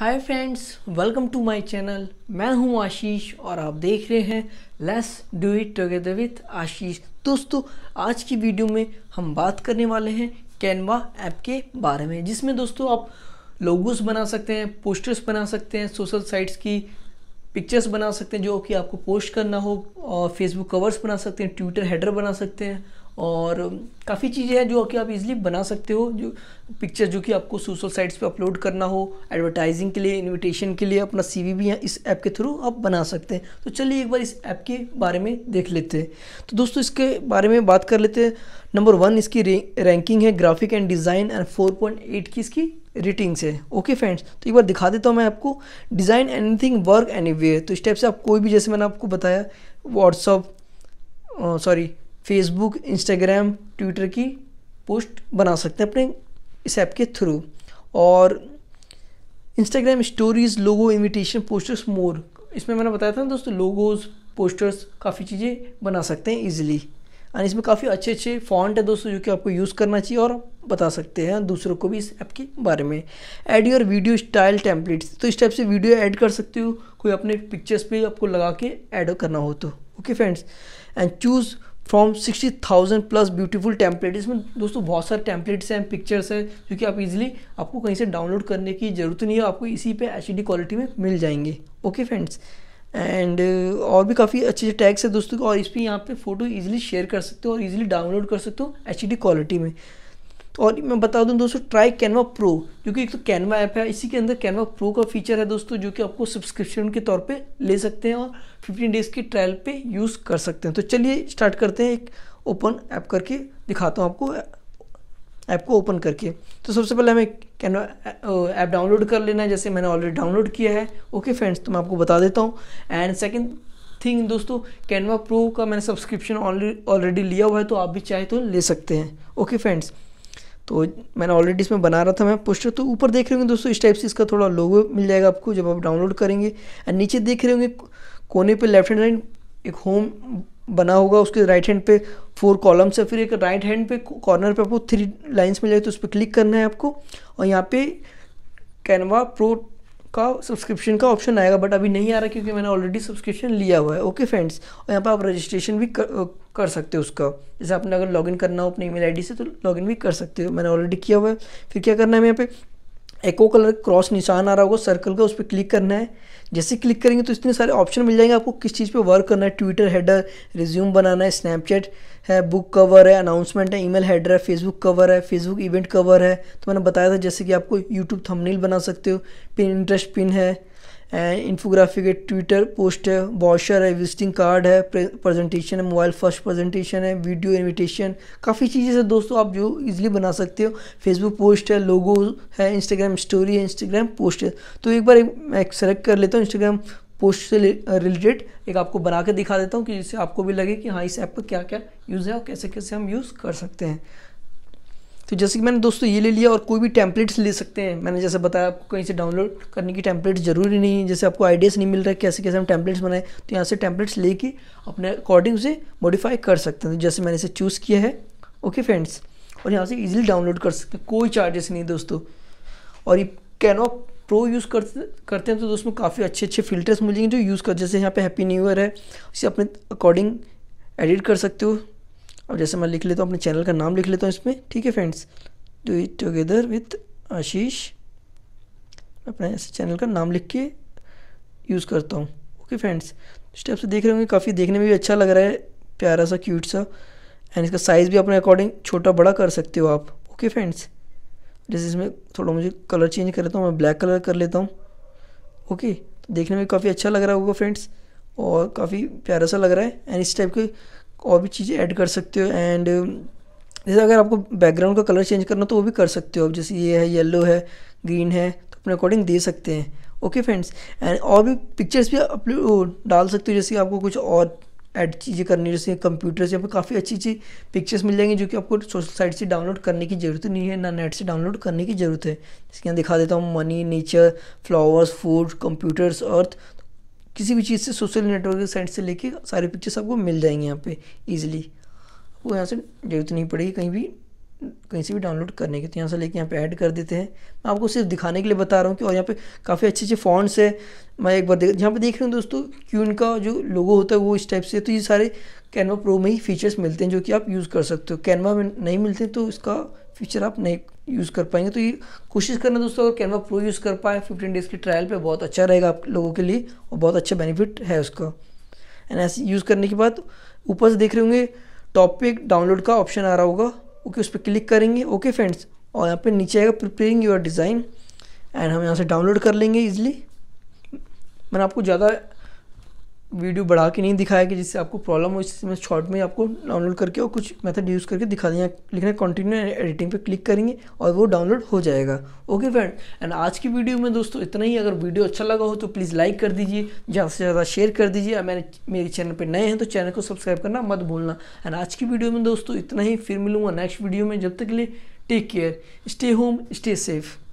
hi friends welcome to my channel मैं हूं आशीष और आप देख रहे हैं let's do it together with Ashish दोस्तों आज की वीडियो में हम बात करने वाले हैं कैनवा ऐप के बारे में जिसमें दोस्तों आप लोगोस बना सकते हैं पोस्टर्स बना सकते हैं सोशल साइट्स की पिक्चर्स बना सकते हैं जो कि आपको पोस्ट करना हो और फेसबुक कवर्स बना सकते हैं ट्विटर हेडर बना सकते हैं और काफ़ी चीज़ें हैं जो कि आप इजीली बना सकते हो जो पिक्चर जो कि आपको सोशल साइट्स पे अपलोड करना हो एडवर्टाइजिंग के लिए इनविटेशन के लिए अपना सीवी भी इस ऐप के थ्रू आप बना सकते हैं तो चलिए एक बार इस ऐप के बारे में देख लेते हैं तो दोस्तों इसके बारे में बात कर लेते हैं नंबर वन इसकी रैंकिंग है graphic and design and four point eight की इसकी रेटिंग्स है ओके फ्रेंड्स तो एक बार दिखा देता हूँ मैं आपको डिज़ाइन एनीथिंग वर्क एनी तो इस टाइप से आप कोई भी जैसे मैंने आपको बताया WhatsApp sorry Facebook Instagram Twitter की पोस्ट बना सकते हैं अपने इस ऐप के थ्रू और Instagram stories logo invitation posters more इसमें मैंने बताया था ना दोस्तों लोगोज पोस्टर्स काफ़ी चीज़ें बना सकते हैं ईजिली और इसमें काफ़ी अच्छे अच्छे फॉन्ट है दोस्तों जो कि आपको यूज़ करना चाहिए और बता सकते हैं दूसरों को भी इस ऐप के बारे में add your video style templates तो इस टाइप से वीडियो ऐड कर सकते हो कोई अपने पिक्चर्स पे आपको लगा के ऐड करना हो तो okay friends and choose from sixty thousand plus beautiful template इसमें दोस्तों बहुत सारे टेम्पलेट्स हैं पिक्चर्स हैं जो कि आप इजिली आपको कहीं से डाउनलोड करने की ज़रूरत नहीं है आपको इसी पे एच क्वालिटी में मिल जाएंगे ओके फ्रेंड्स एंड और भी काफ़ी अच्छे अच्छे टैग्स हैं दोस्तों और इस पर यहाँ पे फ़ोटो ईजिली शेयर कर सकते हो और ईजिली डाउनलोड कर सकते हो एच क्वालिटी में और मैं बता दूं दोस्तों ट्राई कैनवा प्रो जो कि एक तो कैनवा ऐप है इसी के अंदर कैनवा प्रो का फीचर है दोस्तों जो कि आपको सब्सक्रिप्शन के तौर पे ले सकते हैं और 15 डेज़ की ट्रायल पे यूज़ कर सकते हैं तो चलिए स्टार्ट करते हैं एक ओपन ऐप करके दिखाता हूँ आपको ऐप को ओपन करके तो सबसे पहले हमें कैनवा ऐप डाउनलोड कर लेना है जैसे मैंने ऑलरेडी डाउनलोड किया है ओके फ्रेंड्स तो मैं आपको बता देता हूँ एंड सेकेंड थिंग दोस्तों कैनवा प्रो का मैंने सब्सक्रिप्शन ऑलरेडी लिया हुआ है तो आप भी चाहे तो ले सकते हैं ओके फ्रेंड्स तो मैंने ऑलरेडी इसमें बना रहा था मैं पोस्टर तो ऊपर देख रहे होंगे दोस्तों इस टाइप से इसका थोड़ा लोगो मिल जाएगा आपको जब आप डाउनलोड करेंगे एंड नीचे देख रहे होंगे कोने पे लेफ्ट हैंड राइट एक होम बना होगा उसके राइट हैंड पे फोर कॉलम्स है फिर एक राइट हैंड पे कॉर्नर पे आपको थ्री लाइंस मिल जाएगी तो उस पर क्लिक करना है आपको और यहाँ पे कैनवा प्रो का सब्सक्रिप्शन का ऑप्शन आएगा बट अभी नहीं आ रहा क्योंकि मैंने ऑलरेडी सब्सक्रिप्शन लिया हुआ है ओके फ्रेंड्स और यहाँ पर आप रजिस्ट्रेशन भी कर, कर सकते हो उसका जैसे आपने अगर लॉगिन करना हो अपने ईमेल आईडी से तो लॉगिन भी कर सकते हो मैंने ऑलरेडी किया हुआ है फिर क्या करना है यहाँ पे एको कलर क्रॉस निशान आ रहा होगा सर्कल का उस पर क्लिक करना है जैसे क्लिक करेंगे तो इतने सारे ऑप्शन मिल जाएंगे आपको किस चीज़ पे वर्क करना है ट्विटर हेडर रिज्यूम बनाना है स्नैपचैट है बुक कवर है अनाउंसमेंट है ईमेल हेडर है फेसबुक कवर है फेसबुक इवेंट कवर है तो मैंने बताया था जैसे कि आपको यूट्यूब थंबनेल बना सकते हो पिन इंटरेस्ट पिन है इन्फोग्राफिक के ट्विटर पोस्ट है वॉशर है विजिटिंग कार्ड है प्रेजेंटेशन है मोबाइल फर्स्ट प्रेजेंटेशन है वीडियो इनविटेशन काफ़ी चीज़ें हैं दोस्तों आप जो इजीली बना सकते हो फेसबुक पोस्ट है लोगो है इंस्टाग्राम स्टोरी है इंस्टाग्राम पोस्ट है तो एक बार एक, एक सेलेक्ट कर लेता हूँ इंस्टाग्राम पोस्ट से रिलेटेड uh, एक आपको बना के दिखा देता हूँ कि जिससे आपको भी लगे कि हाँ इस ऐप का क्या क्या यूज़ है और कैसे कैसे हम यूज़ कर सकते हैं तो जैसे कि मैंने दोस्तों ये ले लिया और कोई भी टैंपलेट्स ले सकते हैं मैंने जैसे बताया आपको कहीं से डाउनलोड करने की टैंपलेट्स ज़रूरी नहीं है जैसे आपको आइडियाज़ नहीं मिल रहा है कैसे कैसे हम टैंपलेट्स बनाएं तो यहाँ से टैंपलेट्स लेके अपने अकॉर्डिंग उसे मॉडिफाई कर सकते हैं तो जैसे मैंने इसे चूज़ किया है ओके फ्रेंड्स और यहाँ से ईजिली डाउनलोड कर सकते हैं कोई चार्जेस नहीं दोस्तों और ये कैनॉक प्रो यूज़ करते करते हैं तो दोस्तों काफ़ी अच्छे अच्छे फिल्टर्स मिलेंगे जो यूज़ कर जैसे यहाँ पे हैप्पी न्यू ईयर है उसे अपने अकॉर्डिंग एडिट कर सकते हो अब जैसे मैं लिख लेता हूँ अपने चैनल का नाम लिख लेता हूँ इसमें ठीक है friends do it together with Ashish अपने ऐसे चैनल का नाम लिख के यूज़ करता हूँ ओके फ्रेंड्स स्टेप से देख रहे होंगे काफ़ी देखने में भी अच्छा लग रहा है प्यारा सा क्यूट सा एंड इसका साइज़ भी अपने अकॉर्डिंग छोटा बड़ा कर सकते हो आप ओके फ्रेंड्स जैसे इसमें थोड़ा मुझे कलर चेंज तो कर लेता हूँ मैं ब्लैक कलर कर लेता हूँ ओके तो देखने में काफ़ी अच्छा लग रहा होगा फ्रेंड्स और काफ़ी प्यारा सा लग रहा है एंड इस टाइप के और भी चीज़ें ऐड कर सकते हो एंड जैसे अगर आपको बैकग्राउंड का कलर चेंज करना तो वो भी कर सकते हो आप जैसे ये है येलो है ग्रीन है तो अपने अकॉर्डिंग दे सकते हैं ओके फ्रेंड्स एंड और भी पिक्चर्स भी अपलोड डाल सकते हो जैसे आपको कुछ और ऐड चीज़ें करनी जैसे कंप्यूटर से आपको काफ़ी अच्छी अच्छी पिक्चर्स मिल जाएंगी जो कि आपको सोशल साइट से डाउनलोड करने की ज़रूरत नहीं है ना नेट से डाउनलोड करने की ज़रूरत है जिसके यहाँ दिखा देता हूँ money nature flowers food computers earth किसी भी चीज़ से सोशल नेटवर्क साइट से लेके सारे पिक्चर्स आपको मिल जाएंगे यहाँ पे ईजिली आपको यहाँ से जरूरत नहीं पड़ेगी कहीं भी कहीं से भी डाउनलोड करने के तो यहाँ से लेके यहाँ पे ऐड कर देते हैं मैं आपको सिर्फ दिखाने के लिए बता रहा हूँ कि और यहाँ पे काफ़ी अच्छे अच्छे फॉन्ट्स है मैं एक बार देख यहाँ पे देख रहे हूँ दोस्तों कि उनका जो लोगो होता है वो इस टाइप से तो ये सारे कैनवा प्रो में ही फीचर्स मिलते हैं जो कि आप यूज़ कर सकते हो कैनवा में नहीं मिलते तो इसका फीचर आप नहीं यूज़ कर पाएंगे तो ये कोशिश करना दोस्तों अगर कैनवा प्रो यूज़ कर पाए फिफ्टीन डेज़ के ट्रायल पर बहुत अच्छा रहेगा आप लोगों के लिए और बहुत अच्छा बेनिफिट है उसका एंड ऐसे यूज़ करने के बाद ऊपर से देख रहे होंगे टॉप पे डाउनलोड का ऑप्शन आ रहा होगा ओके उस पर क्लिक करेंगे ओके फ्रेंड्स और यहाँ पर नीचे आएगा प्रिपेयरिंग योर डिज़ाइन एंड हम यहाँ से डाउनलोड कर लेंगे ईजिली मैंने आपको ज़्यादा वीडियो बढ़ा के नहीं दिखाया कि जिससे आपको प्रॉब्लम हो इससे मैं शॉर्ट में आपको डाउनलोड करके और कुछ मेथड यूज़ करके दिखा दें लिखना कंटिन्यू एडिटिंग पे क्लिक करेंगे और वो डाउनलोड हो जाएगा ओके फ्रेंड एंड आज की वीडियो में दोस्तों इतना ही अगर वीडियो अच्छा लगा हो तो प्लीज़ लाइक कर दीजिए ज़्यादा से ज़्यादा शेयर कर दीजिए और मेरे मेरे चैनल पर नए हैं तो चैनल को सब्सक्राइब करना मत भूलना एंड आज की वीडियो में दोस्तों इतना ही फिर मिलूंगा नेक्स्ट वीडियो में जब तक के लिए take care stay home stay safe